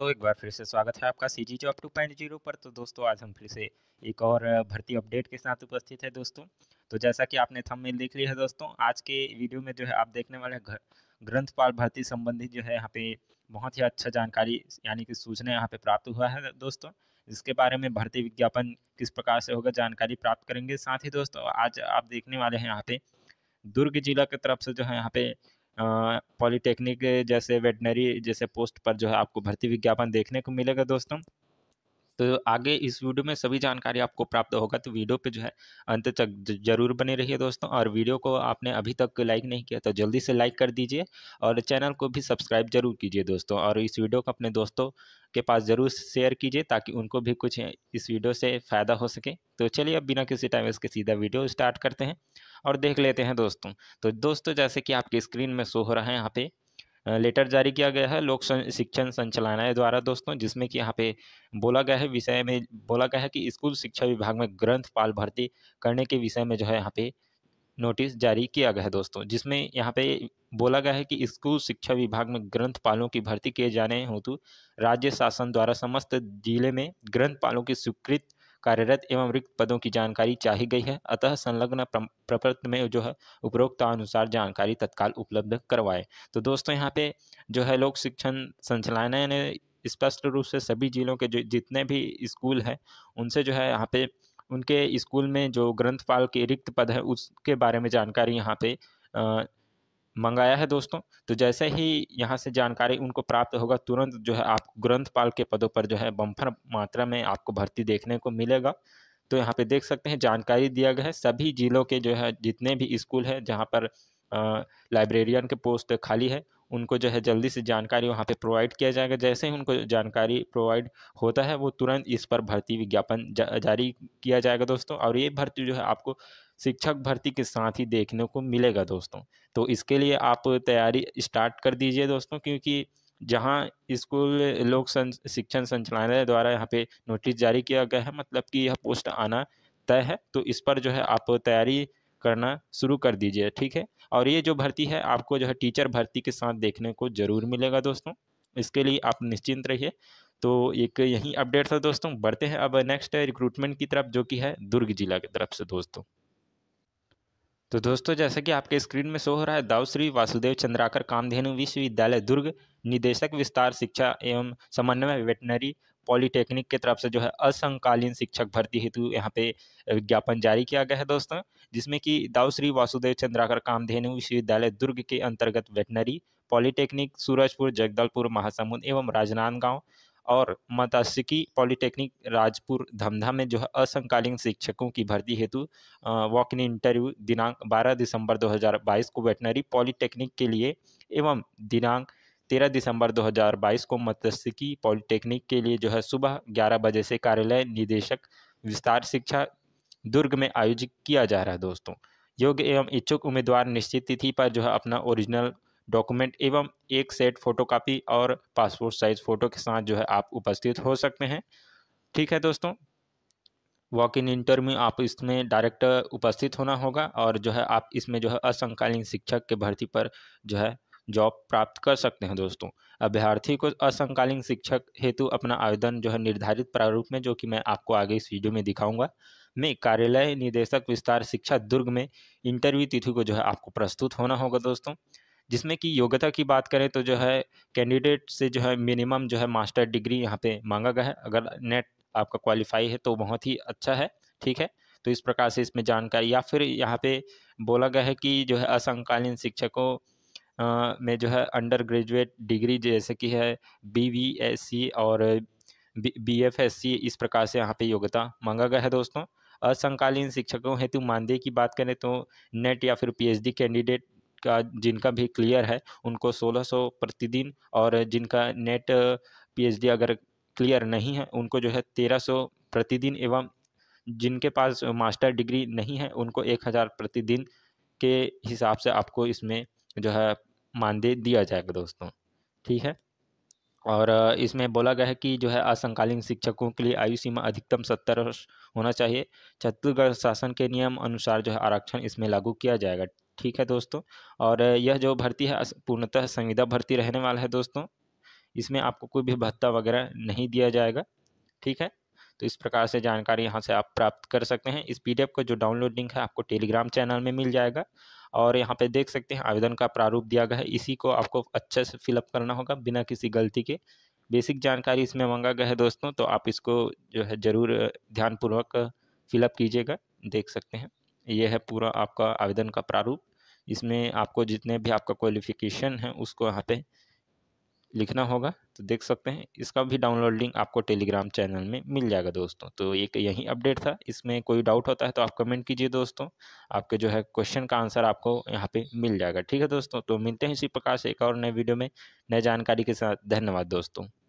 तो एक बार फिर से स्वागत है आपका C G job two point zero पर तो दोस्तों आज हम फिर से एक और भर्ती अपडेट के साथ उपस्थित है दोस्तों तो जैसा कि आपने थंबनेल देख लिया है दोस्तों आज के वीडियो में जो है आप देखने वाले घर ग्रंथपाल भर्ती संबंधी जो है यहाँ पे बहुत ही अच्छा जानकारी यानी कि सूचना यहाँ पे प्राप्त हुआ है दोस्तों जिसके बारे में भर्ती विज्ञापन किस प्रकार से होगा जानकारी प्राप्त करेंगे साथ ही दोस्तों आज आप देखने वाले हैं यहाँ पे दुर्ग जिला की तरफ से जो है यहाँ पे पॉलीटेक्निक जैसे वेटनरी जैसे पोस्ट पर जो है आपको भर्ती विज्ञापन देखने को मिलेगा दोस्तों तो आगे इस वीडियो में सभी जानकारी आपको प्राप्त होगा तो वीडियो पे जो है अंत तक जरूर बने रहिए दोस्तों और वीडियो को आपने अभी तक लाइक नहीं किया तो जल्दी से लाइक कर दीजिए और चैनल को भी सब्सक्राइब जरूर कीजिए दोस्तों और इस वीडियो को अपने दोस्तों के पास ज़रूर शेयर कीजिए ताकि उनको भी कुछ इस वीडियो से फ़ायदा हो सके तो चलिए अब बिना किसी टाइम इसके सीधा वीडियो स्टार्ट करते हैं और देख लेते हैं दोस्तों तो दोस्तों जैसे कि आपकी स्क्रीन में शो हो रहा है यहाँ पे लेटर जारी किया गया है लोक शिक्षण संचालनालय द्वारा दोस्तों जिसमें कि यहाँ पे बोला गया है विषय में बोला गया है कि स्कूल शिक्षा विभाग में ग्रंथपाल भर्ती करने के विषय में जो है यहाँ पे नोटिस जारी किया गया है दोस्तों जिसमें यहाँ पे बोला गया है कि स्कूल शिक्षा विभाग में ग्रंथपालों की भर्ती किए जाने हेतु राज्य शासन द्वारा समस्त जिले में ग्रंथपालों की स्वीकृत कार्यरत एवं रिक्त पदों की जानकारी चाही गई है अतः संलग्न प्रपत्र में जो है उपरोक्तानुसार जानकारी तत्काल उपलब्ध करवाए तो दोस्तों यहाँ पे जो है लोक शिक्षण संचालनालय ने स्पष्ट रूप से सभी जिलों के जो जितने भी स्कूल हैं उनसे जो है यहाँ पे उनके स्कूल में जो ग्रंथपाल के रिक्त पद है उसके बारे में जानकारी यहाँ पे मंगाया है दोस्तों तो जैसे ही यहाँ से जानकारी उनको प्राप्त होगा तुरंत जो है आप ग्रंथपाल के पदों पर जो है बम्फर मात्रा में आपको भर्ती देखने को मिलेगा तो यहाँ पे देख सकते हैं जानकारी दिया गया है सभी जिलों के जो है जितने भी स्कूल हैं जहाँ पर लाइब्रेरियन के पोस्ट खाली है उनको जो है जल्दी से जानकारी वहाँ पे प्रोवाइड किया जाएगा जैसे ही उनको जानकारी प्रोवाइड होता है वो तुरंत इस पर भर्ती विज्ञापन जा, जारी किया जाएगा दोस्तों और ये भर्ती जो है आपको शिक्षक भर्ती के साथ ही देखने को मिलेगा दोस्तों तो इसके लिए आप तैयारी स्टार्ट कर दीजिए दोस्तों क्योंकि जहाँ स्कूल लोक सं, शिक्षण संचालनालय द्वारा यहाँ पे नोटिस जारी किया गया है मतलब कि यह पोस्ट आना तय है तो इस पर जो है आप तैयारी करना शुरू कर दीजिए ठीक है और ये जो भर्ती है आपको जो है टीचर भर्ती के साथ देखने को ज़रूर मिलेगा दोस्तों इसके लिए आप निश्चिंत रहिए तो एक यही अपडेट था दोस्तों बढ़ते हैं अब नेक्स्ट रिक्रूटमेंट की तरफ जो कि है दुर्ग जिला की तरफ से दोस्तों तो दोस्तों जैसा कि आपके स्क्रीन में शो हो रहा है दाऊ श्री वासुदेव चंद्राकर कामधेनु विश्वविद्यालय दुर्ग निदेशक विस्तार शिक्षा एवं समन्वय वेटनरी पॉलिटेक्निक के तरफ से जो है असंकालीन शिक्षक भर्ती हेतु यहाँ पे विज्ञापन जारी किया गया है दोस्तों जिसमें कि दाऊ श्री वासुदेव चंद्राकर कामधेनु विश्वविद्यालय दुर्ग के अंतर्गत वेटनरी पॉलिटेक्निक सूरजपुर जगदलपुर महासमुंद एवं राजनांदगांव और मतासिकी पॉलिटेक्निक राजपुर धमधा में जो है असंकालीन शिक्षकों की भर्ती हेतु वॉक इन इंटरव्यू दिनांक 12 दिसंबर 2022 को वेटनरी पॉलिटेक्निक के लिए एवं दिनांक 13 दिसंबर 2022 को मत्स्यकी पॉलिटेक्निक के लिए जो है सुबह ग्यारह बजे से कार्यालय निदेशक विस्तार शिक्षा दुर्ग में आयोजित किया जा रहा है दोस्तों योग्य एवं इच्छुक उम्मीदवार निश्चित तिथि पर जो है अपना ओरिजिनल डॉक्यूमेंट एवं एक सेट फोटोकॉपी और पासपोर्ट साइज़ फ़ोटो के साथ जो है आप उपस्थित हो सकते हैं ठीक है दोस्तों वॉक इन इंटरव्यू आप इसमें डायरेक्ट उपस्थित होना होगा और जो है आप इसमें जो है असंकालीन शिक्षक के भर्ती पर जो है जॉब प्राप्त कर सकते हैं दोस्तों अभ्यर्थी को असंकालीन शिक्षक हेतु अपना आवेदन जो है निर्धारित प्रारूप में जो कि मैं आपको आगे इस वीडियो में दिखाऊंगा में कार्यालय निदेशक विस्तार शिक्षा दुर्ग में इंटरव्यू तिथि को जो है आपको प्रस्तुत होना होगा दोस्तों जिसमें कि योग्यता की बात करें तो जो है कैंडिडेट से जो है मिनिमम जो है मास्टर डिग्री यहाँ पे मांगा गया है अगर नेट आपका क्वालिफाई है तो बहुत ही अच्छा है ठीक है तो इस प्रकार से इसमें जानकारी या फिर यहाँ पे बोला गया है कि जो है असंकालीन शिक्षकों में जो है अंडर ग्रेजुएट डिग्री जैसे कि है बी वी एस सी और बी एफ एस सी इस प्रकार से यहाँ पे योग्यता मांगा गया है दोस्तों असंकालीन शिक्षकों हेतु मानदेय की बात करें तो नेट या फिर पीएचडी कैंडिडेट का जिनका भी क्लियर है उनको 1600 प्रतिदिन और जिनका नेट पीएचडी अगर क्लियर नहीं है उनको जो है 1300 प्रतिदिन एवं जिनके पास मास्टर डिग्री नहीं है उनको 1000 प्रतिदिन के हिसाब से आपको इसमें जो है मानदेय दिया जाएगा दोस्तों ठीक है और इसमें बोला गया है कि जो है असंकालीन शिक्षकों के लिए आयु सीमा अधिकतम सत्तर वर्ष होना चाहिए छत्तीसगढ़ शासन के नियम अनुसार जो है आरक्षण इसमें लागू किया जाएगा ठीक है दोस्तों और यह जो भर्ती है पूर्णतः संविदा भर्ती रहने वाला है दोस्तों इसमें आपको कोई भी भत्ता वगैरह नहीं दिया जाएगा ठीक है तो इस प्रकार से जानकारी यहाँ से आप प्राप्त कर सकते हैं इस पी का जो डाउनलोड लिंक है आपको टेलीग्राम चैनल में मिल जाएगा और यहाँ पे देख सकते हैं आवेदन का प्रारूप दिया गया है इसी को आपको अच्छे से फिलअप करना होगा बिना किसी गलती के बेसिक जानकारी इसमें मंगा गया है दोस्तों तो आप इसको जो है ज़रूर ध्यानपूर्वक फिलअप कीजिएगा देख सकते हैं यह है पूरा आपका आवेदन का प्रारूप इसमें आपको जितने भी आपका क्वालिफिकेशन है उसको यहाँ पे लिखना होगा तो देख सकते हैं इसका भी डाउनलोड लिंक आपको टेलीग्राम चैनल में मिल जाएगा दोस्तों तो एक यही अपडेट था इसमें कोई डाउट होता है तो आप कमेंट कीजिए दोस्तों आपके जो है क्वेश्चन का आंसर आपको यहाँ पे मिल जाएगा ठीक है दोस्तों तो मिलते हैं इसी प्रकार से एक और नए वीडियो में नए जानकारी के साथ धन्यवाद दोस्तों